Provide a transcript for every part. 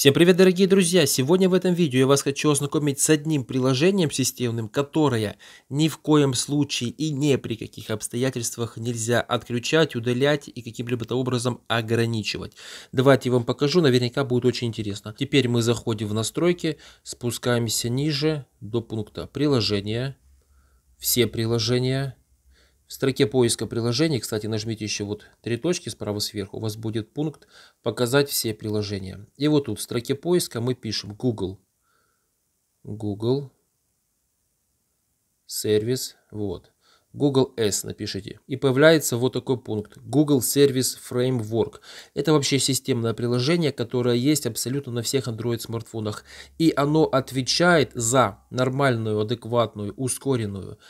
Всем привет, дорогие друзья! Сегодня в этом видео я вас хочу ознакомить с одним приложением системным, которое ни в коем случае и ни при каких обстоятельствах нельзя отключать, удалять и каким-либо образом ограничивать. Давайте я вам покажу, наверняка будет очень интересно. Теперь мы заходим в настройки, спускаемся ниже до пункта приложения, все приложения, в строке поиска приложений, кстати, нажмите еще вот три точки справа сверху, у вас будет пункт «Показать все приложения». И вот тут в строке поиска мы пишем Google. Google. Сервис. Вот. Google S напишите. И появляется вот такой пункт. Google Service Framework. Это вообще системное приложение, которое есть абсолютно на всех Android смартфонах. И оно отвечает за нормальную, адекватную, ускоренную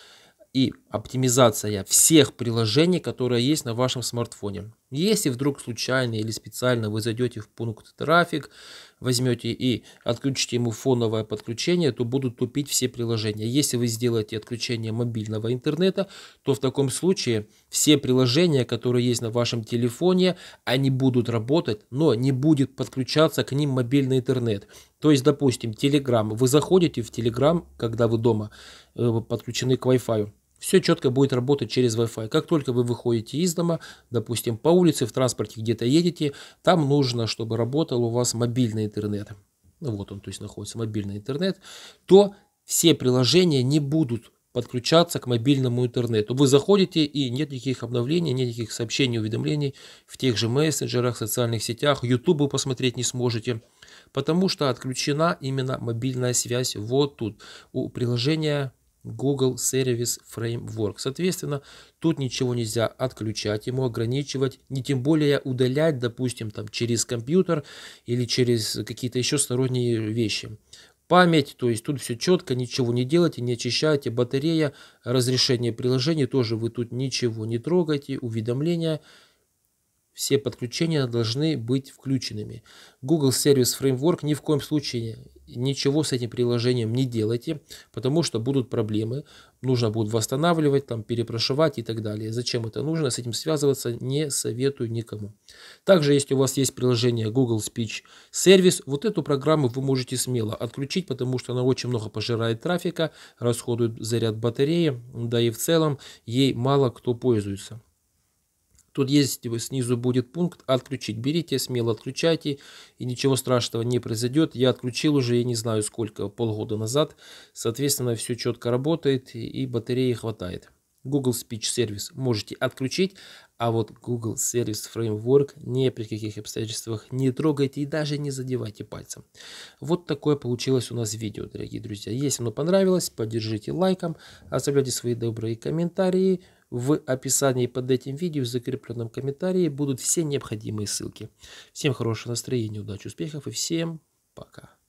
и оптимизация всех приложений, которые есть на вашем смартфоне. Если вдруг случайно или специально вы зайдете в пункт трафик, возьмете и отключите ему фоновое подключение, то будут тупить все приложения. Если вы сделаете отключение мобильного интернета, то в таком случае все приложения, которые есть на вашем телефоне, они будут работать, но не будет подключаться к ним мобильный интернет. То есть, допустим, Telegram. Вы заходите в Telegram, когда вы дома э, подключены к Wi-Fi все четко будет работать через Wi-Fi. Как только вы выходите из дома, допустим, по улице, в транспорте где-то едете, там нужно, чтобы работал у вас мобильный интернет. Ну, вот он, то есть находится мобильный интернет, то все приложения не будут подключаться к мобильному интернету. Вы заходите и нет никаких обновлений, нет никаких сообщений, уведомлений в тех же мессенджерах, социальных сетях, YouTube посмотреть не сможете, потому что отключена именно мобильная связь вот тут. У приложения Google Service Framework. Соответственно, тут ничего нельзя отключать, ему ограничивать, не тем более удалять, допустим, там через компьютер или через какие-то еще сторонние вещи. Память, то есть тут все четко, ничего не делайте, не очищайте. Батарея, разрешение приложений, тоже вы тут ничего не трогайте. уведомления. Все подключения должны быть включенными. Google Service Framework ни в коем случае ничего с этим приложением не делайте, потому что будут проблемы, нужно будет восстанавливать, там, перепрошивать и так далее. Зачем это нужно, с этим связываться не советую никому. Также, если у вас есть приложение Google Speech Service, вот эту программу вы можете смело отключить, потому что она очень много пожирает трафика, расходует заряд батареи, да и в целом ей мало кто пользуется. Тут есть снизу будет пункт «Отключить». Берите, смело отключайте, и ничего страшного не произойдет. Я отключил уже, я не знаю сколько, полгода назад. Соответственно, все четко работает и батареи хватает. Google Speech Service можете отключить, а вот Google Service Framework ни при каких обстоятельствах не трогайте и даже не задевайте пальцем. Вот такое получилось у нас видео, дорогие друзья. Если оно понравилось, поддержите лайком, оставляйте свои добрые комментарии. В описании под этим видео в закрепленном комментарии будут все необходимые ссылки. Всем хорошего настроения, удачи, успехов и всем пока.